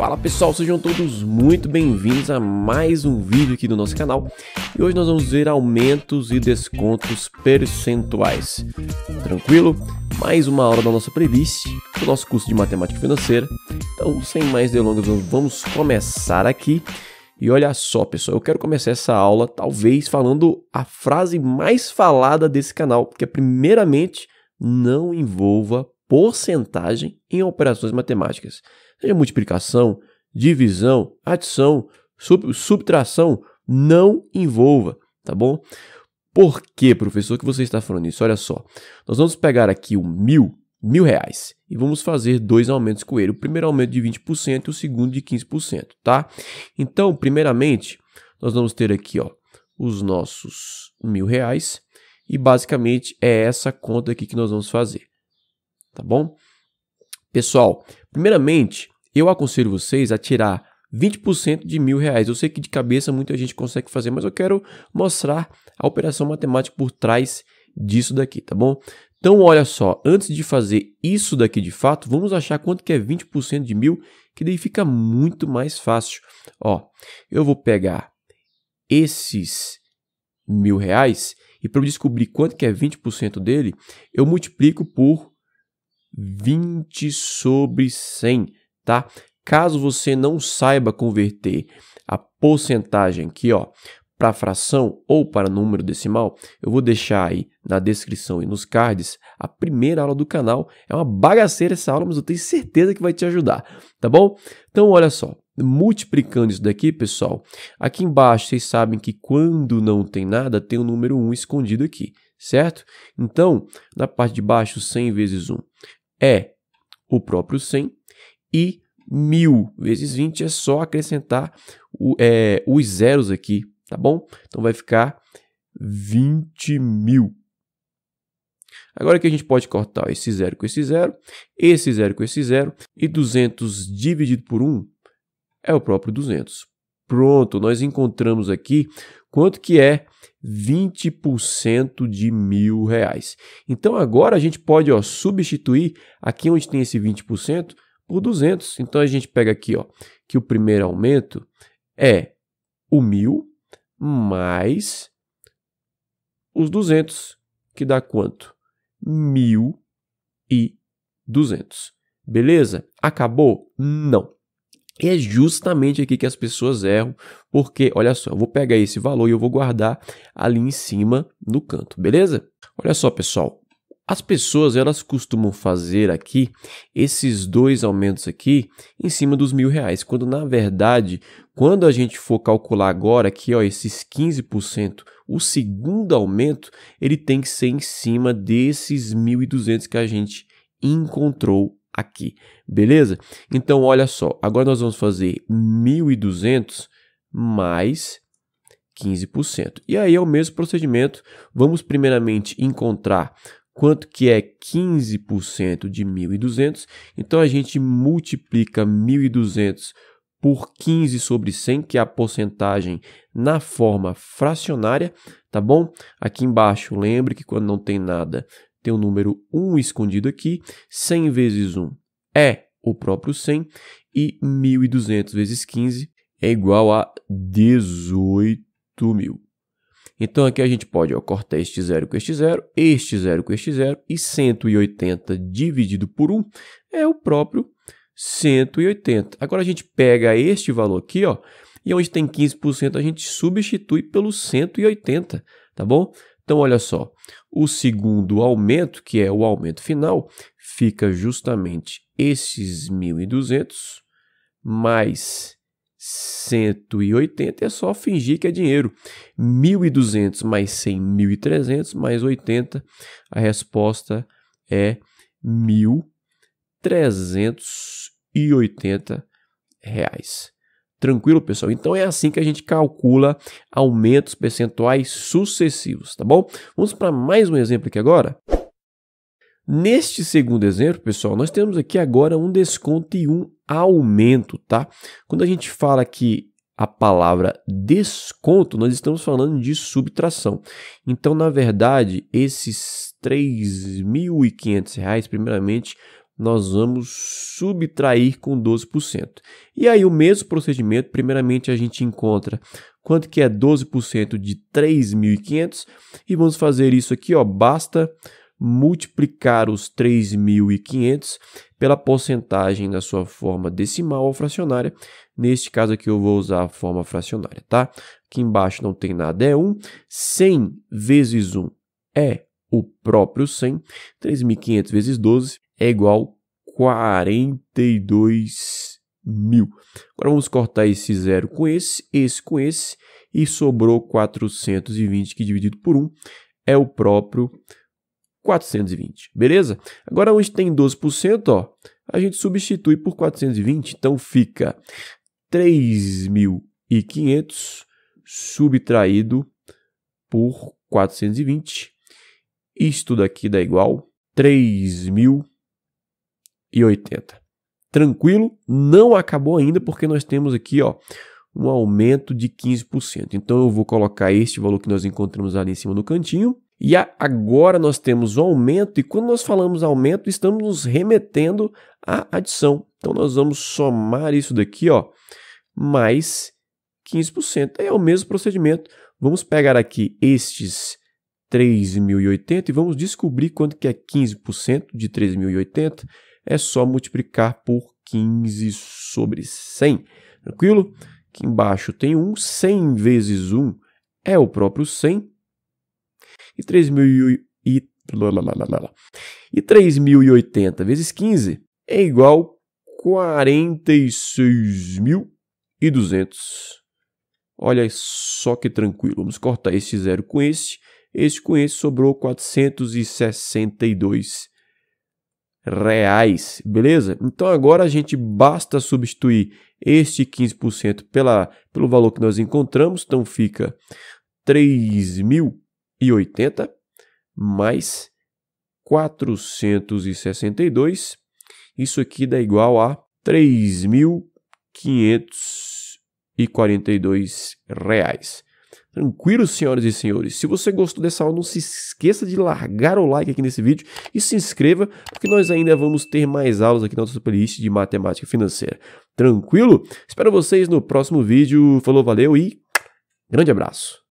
Fala pessoal, sejam todos muito bem-vindos a mais um vídeo aqui do nosso canal e hoje nós vamos ver aumentos e descontos percentuais. Tranquilo? Mais uma hora da nossa playlist, do nosso curso de matemática financeira. Então, sem mais delongas, vamos começar aqui. E olha só, pessoal, eu quero começar essa aula talvez falando a frase mais falada desse canal, que é primeiramente não envolva porcentagem em operações matemáticas, seja multiplicação, divisão, adição, sub, subtração, não envolva, tá bom? Por que, professor, que você está falando isso? Olha só, nós vamos pegar aqui o mil, mil reais, e vamos fazer dois aumentos com ele. O primeiro aumento de 20% e o segundo de 15%, tá? Então, primeiramente, nós vamos ter aqui, ó, os nossos mil reais, e basicamente é essa conta aqui que nós vamos fazer tá bom? Pessoal, primeiramente, eu aconselho vocês a tirar 20% de mil reais. Eu sei que de cabeça muita gente consegue fazer, mas eu quero mostrar a operação matemática por trás disso daqui, tá bom? Então, olha só, antes de fazer isso daqui de fato, vamos achar quanto que é 20% de mil, que daí fica muito mais fácil. Ó, eu vou pegar esses mil reais e para eu descobrir quanto que é 20% dele, eu multiplico por 20 sobre 100, tá? Caso você não saiba converter a porcentagem aqui, ó, para fração ou para número decimal, eu vou deixar aí na descrição e nos cards a primeira aula do canal. É uma bagaceira essa aula, mas eu tenho certeza que vai te ajudar, tá bom? Então, olha só, multiplicando isso daqui, pessoal, aqui embaixo vocês sabem que quando não tem nada, tem o número 1 escondido aqui, certo? Então, na parte de baixo, 100 vezes 1 é o próprio 100 e 1000 vezes 20 é só acrescentar o, é, os zeros aqui, tá bom? Então vai ficar 20.000. Agora que a gente pode cortar esse zero com esse zero, esse zero com esse zero, e 200 dividido por 1 é o próprio 200. Pronto, nós encontramos aqui quanto que é 20% de mil reais. Então agora a gente pode ó, substituir aqui onde tem esse 20% por 200. Então a gente pega aqui ó, que o primeiro aumento é o mil mais os 200, que dá quanto? 1.200. Beleza? Acabou? Não. E é justamente aqui que as pessoas erram, porque olha só, eu vou pegar esse valor e eu vou guardar ali em cima no canto, beleza? Olha só, pessoal, as pessoas elas costumam fazer aqui esses dois aumentos aqui em cima dos mil reais, quando na verdade, quando a gente for calcular agora aqui, ó, esses 15%, o segundo aumento ele tem que ser em cima desses 1.200 que a gente encontrou aqui, beleza? Então, olha só, agora nós vamos fazer 1.200 mais 15%. E aí é o mesmo procedimento, vamos primeiramente encontrar quanto que é 15% de 1.200, então a gente multiplica 1.200 por 15 sobre 100, que é a porcentagem na forma fracionária, tá bom? Aqui embaixo, lembre que quando não tem nada, tem o número 1 escondido aqui, 100 vezes 1 é o próprio 100, e 1.200 vezes 15 é igual a 18.000. Então aqui a gente pode ó, cortar este zero com este zero, este zero com este zero, e 180 dividido por 1 é o próprio 180. Agora a gente pega este valor aqui, ó, e onde tem 15%, a gente substitui pelo 180, tá bom? Então, olha só, o segundo aumento, que é o aumento final, fica justamente esses 1.200 mais 180 é só fingir que é dinheiro. 1.200 mais 100, 1.300 mais 80. A resposta é 1.380 reais. Tranquilo, pessoal? Então é assim que a gente calcula aumentos percentuais sucessivos, tá bom? Vamos para mais um exemplo aqui agora. Neste segundo exemplo, pessoal, nós temos aqui agora um desconto e um aumento, tá? Quando a gente fala que a palavra desconto, nós estamos falando de subtração. Então, na verdade, esses R$ 3.500, primeiramente, nós vamos subtrair com 12%. E aí o mesmo procedimento, primeiramente a gente encontra quanto que é 12% de 3.500 e vamos fazer isso aqui, ó, basta multiplicar os 3.500 pela porcentagem da sua forma decimal ou fracionária. Neste caso aqui eu vou usar a forma fracionária, tá? Aqui embaixo não tem nada, é 1. 100 vezes 1 é o próprio 100. 3.500 vezes 12 é igual 42 mil. Agora vamos cortar esse zero com esse, esse com esse, e sobrou 420 que dividido por 1 é o próprio 420, beleza? Agora onde tem 12%, ó, a gente substitui por 420, então fica 3.500 subtraído por 420. Isto daqui dá igual 3.500. Tranquilo? Não acabou ainda porque nós temos aqui, ó, um aumento de 15%. Então eu vou colocar este valor que nós encontramos ali em cima no cantinho. E agora nós temos o um aumento, e quando nós falamos aumento, estamos nos remetendo à adição. Então nós vamos somar isso daqui, ó, mais 15%. É o mesmo procedimento. Vamos pegar aqui estes 3.080 e vamos descobrir quanto que é 15% de 3.080 é só multiplicar por 15 sobre 100. Tranquilo? Aqui embaixo tem 1, 100 vezes 1 é o próprio 100. E 3.080 e... e vezes 15 é igual a 46.200. Olha só que tranquilo. Vamos cortar esse zero com esse. Esse com esse sobrou 462 reais, beleza? Então agora a gente basta substituir este 15% pela, pelo valor que nós encontramos, então fica 3.080 mais 462, isso aqui dá igual a 3.542 reais. Tranquilo, senhoras e senhores. Se você gostou dessa aula, não se esqueça de largar o like aqui nesse vídeo e se inscreva, porque nós ainda vamos ter mais aulas aqui na nossa playlist de matemática financeira. Tranquilo? Espero vocês no próximo vídeo. Falou, valeu e grande abraço.